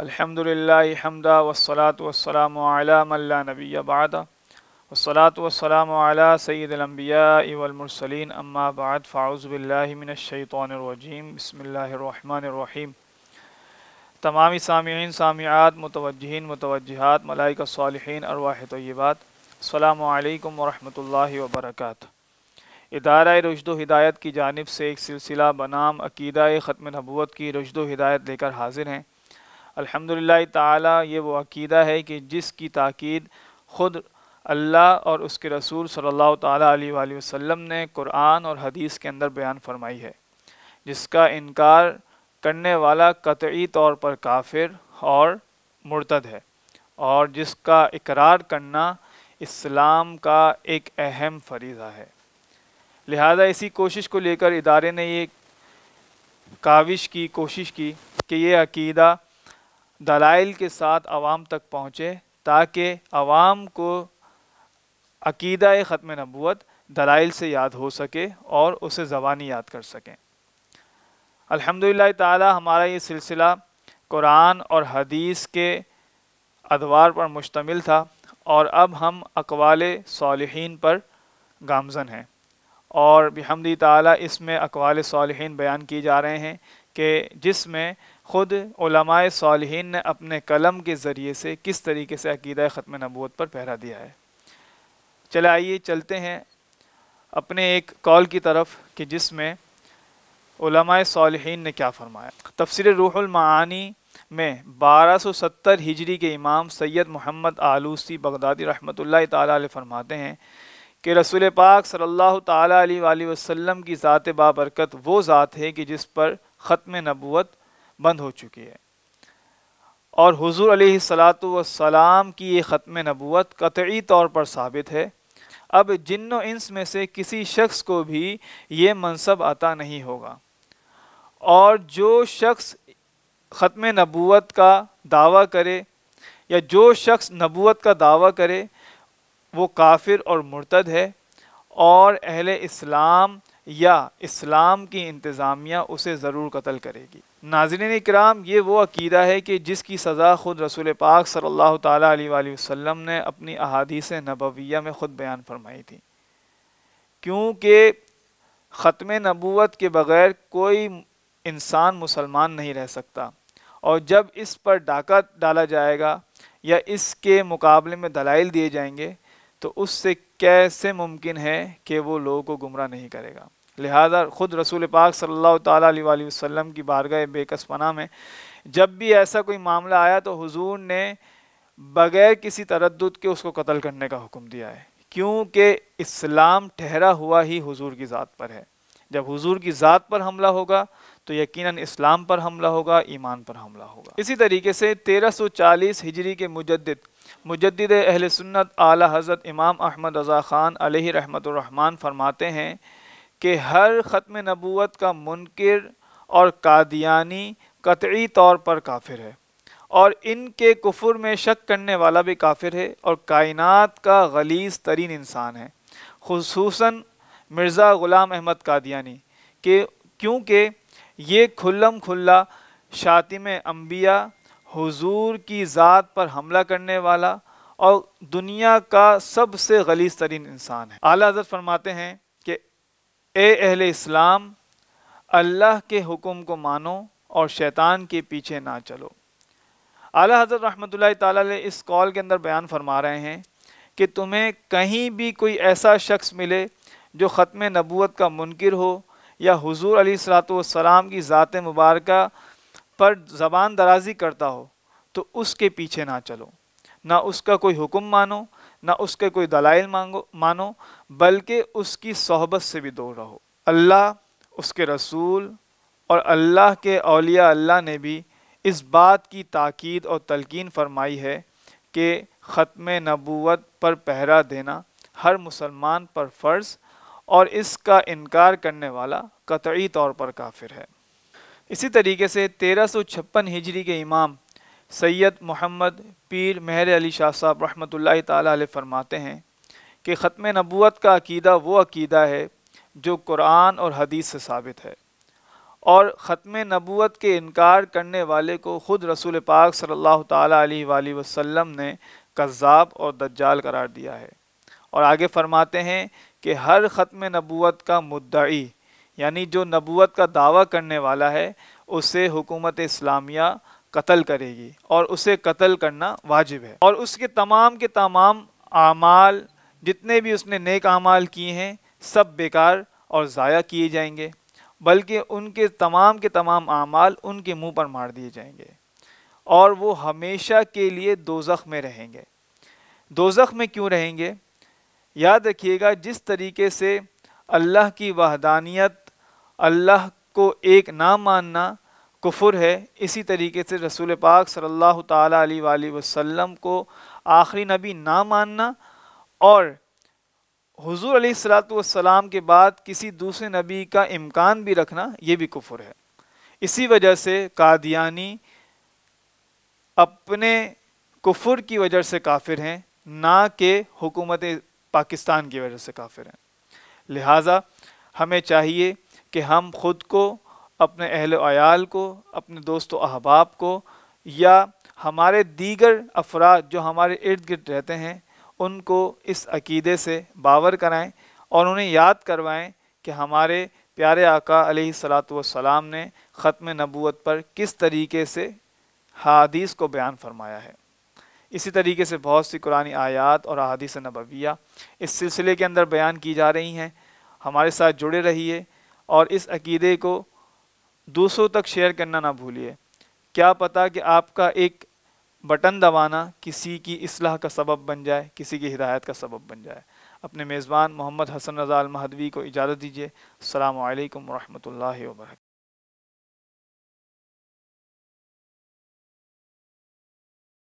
अलहमदिल्लामदा वसलात वसलाम अला नबी बाद वसलात वसलाम अला सैदम्बिया इवलमरसलिन अम्मा बाद फ़ाउज़बिल्लिमिनशैतरजीम बसमीम तमामी सामीन सामियात मुतवजहन मुतवजहत मलाइक सालहन अरवाह तय्यबात अल्लाम वरहमल वबरक इदारा रशद हिदायत की जानब से एक सिलसिला बनाम अकीदा ख़त्म नबूत की रशद हिदायत लेकर हाजिर हैं अल्हम्दुलिल्लाह ताला ये वो अकीदा है कि जिसकी ताक़ीद ख़ुद अल्लाह और उसके रसूल सल्लल्लाहु अलैहि वसल्लम ने कुरान और हदीस के अंदर बयान फरमाई है जिसका इनकार करने वाला कतई तौर पर काफिर और मुर्तद है और जिसका इकरार करना इस्लाम का एक अहम फरीज़ा है लिहाजा इसी कोशिश को लेकर इदारे ने ये काविश की कोशिश की कि ये अकीदा दलाइल के साथ आवाम तक पहुँचे ताकि आवाम को अकीदा ख़त्म नबूत दलाइल से याद हो सके और उसे ज़बानी याद कर सकें अलहमदिल्ल तमारा हमारा ये सिलसिला कुरान और हदीस के अदवार पर मुश्तमिल था और अब हम अकवाल सालहन पर गामजन हैं और बिहमदी ताली इसमें अकवाल सालहन बयान किए जा रहे हैं कि जिसमें ख़ुद सालहीन ने अपने कलम के ज़रिए से किस तरीके से अकीदा ख़त्म नबूत पर पहरा दिया है चले आइए चलते हैं अपने एक कॉल की तरफ कि जिसमें सालहीन ने क्या फ़रमाया तफसर रूहमानी में 1270 हिजरी के इमाम सैयद मोहम्मद आलूसी बगदादी रहमत ताली फरमाते हैं कि रसूल पाक सल्लल्लाहु अलैहि वसल्लम की ज़ात बाबरकत वो ज़ात है कि जिस पर ख़त्म नबूत बंद हो चुकी है और हुजूर अलैहिस्सलातु सलाम की ये ख़त्म नबूत कतई तौर पर साबित है अब जिन इंस में से किसी शख्स को भी ये मनसब आता नहीं होगा और जो शख्स ख़त्म नबूत का दावा करे या जो शख्स नबूत का दावा करे वो काफिर और मुर्तद है और अहले इस्लाम या इस्लाम की इंतज़ामिया उसे ज़रूर कत्ल करेगी नाजरन कराम ये वो अकीदा है कि जिसकी सज़ा ख़ुद रसूल पाक सल्लल्लाहु अलैहि वसल्लम ने अपनी अहादीस नबविया में ख़ुद बयान फरमाई थी क्योंकि ख़त्म नबूत के बग़ैर कोई इंसान मुसलमान नहीं रह सकता और जब इस पर डाका डाला जाएगा या इसके मुकाबले में दलाइल दिए जाएंगे तो उससे कैसे मुमकिन है कि वो लोगों को गुमराह नहीं करेगा लिहाजा ख़ुद रसूल पाक सल्लल्लाहु अलैहि वसल्लम की बारगाह बेकसपना में जब भी ऐसा कोई मामला आया तो हुजूर ने बग़ैर किसी तरद के उसको कत्ल करने का हुक्म दिया है क्योंकि इस्लाम ठहरा हुआ ही हुजूर की ज़ात पर है जब हुजूर की ज़ात पर हमला होगा तो यकीनन इस्लाम पर हमला होगा ईमान पर हमला होगा इसी तरीके से 1340 हिजरी के मुजद मुजद्दिद अहल सुन्नत आला हज़रत इमाम अहमद रज़ा ख़ान रहमत फरमाते हैं कि हर ख़त्म नबूत का मुनकर और कादियानी कतई तौर पर काफिर है और इनके कुफर में शक करने वाला भी काफिर है और कायनात का गलीज तरीन इंसान है खसूस मिर्ज़ा ग़ुलाम अहमद कादियानी के क्योंकि ये खुल्लम खुल्ला शातिम अम्बिया हुजूर की ज़ात पर हमला करने वाला और दुनिया का सबसे गलीज तरीन इंसान है आला हजरत फरमाते हैं ए अहल इस्लाम अल्लाह के हुक्म को मानो और शैतान के पीछे ना चलो आला हज़रत रहमत ताला इस कॉल के अंदर बयान फरमा रहे हैं कि तुम्हें कहीं भी कोई ऐसा शख्स मिले जो ख़त्म नबूत का मुनकर हो या हुजूर अली सलाम की ज़ात मुबारक पर ज़बान दराजी करता हो तो उसके पीछे ना चलो ना उसका कोई हुक्म मानो ना उसके कोई दलाइल मांगो मानो बल्कि उसकी सोहबत से भी दूर रहो अल्लाह उसके रसूल और अल्लाह के अलिया अल्लाह ने भी इस बात की ताक़द और तलकिन फरमाई है कि ख़त्म नबूत पर पहरा देना हर मुसलमान पर फ़र्ज़ और इसका इनकार करने वाला कतई तौर पर काफिर है इसी तरीके से तेरह सौ छप्पन हिजरी के इमाम सैयद मोहम्मद पीर महर अली शाह साहब रहमत ताली फरमाते हैं कि ख़त्म नबूत का अकीदा वो अकीदा है जो कुरान और हदीस से साबित है और ख़त्म नबूत के इनकार करने वाले को ख़ुद रसूल पाक सल्लल्लाहु अलैहि वसल्लम ने कज़ाब और दज्जाल करार दिया है और आगे फरमाते हैं कि हर ख़त्म नबूत का मुद्दई यानी जो नबूत का दावा करने वाला है उसे हुकूमत इस्लामिया कत्ल करेगी और उसे कत्ल करना वाजिब है और उसके तमाम के तमाम आमाल जितने भी उसने नेक आमाल किए हैं सब बेकार और ज़ाया किए जाएंगे बल्कि उनके तमाम के तमाम आमाल उनके मुंह पर मार दिए जाएंगे और वो हमेशा के लिए दोजख में रहेंगे दोजख में क्यों रहेंगे याद रखिएगा जिस तरीके से अल्लाह की वहदानियत अल्लाह को एक ना मानना कुफुर है इसी तरीके से रसूल पाक सल्लल्लाहु अलैहि वसल्लम को आखिरी नबी ना मानना और हुजूर अली सलाम के बाद किसी दूसरे नबी का इम्कान भी रखना ये भी कुफुर है इसी वजह से कादियानी अपने कुफुर की वजह से काफिर हैं ना कि हुकूमत पाकिस्तान की वजह से काफिर हैं लिहाजा हमें चाहिए कि हम खुद को अपने अहल आयाल को अपने दोस्त अहबाब को या हमारे दीगर अफराद जो हमारे इर्द गिर्द रहते हैं उनको इस अकीदे से बावर कराएं और उन्हें याद करवाएं कि हमारे प्यारे आका सलाम ने ख़त्म नबूत पर किस तरीके से हादीस को बयान फरमाया है इसी तरीके से बहुत सी कुरानी आयात और अहादीस नबविया इस सिलसिले के अंदर बयान की जा रही हैं हमारे साथ जुड़े रहिए और इस अकीदे को दूसरों तक शेयर करना ना भूलिए क्या पता कि आपका एक बटन दबाना किसी की असलाह का सबब बन जाए किसी की हिदायत का सबब बन जाए अपने मेज़बान मोहम्मद हसन रज़ा महदवी को इजाज़त दीजिए अल्लाम वरहमल वर्क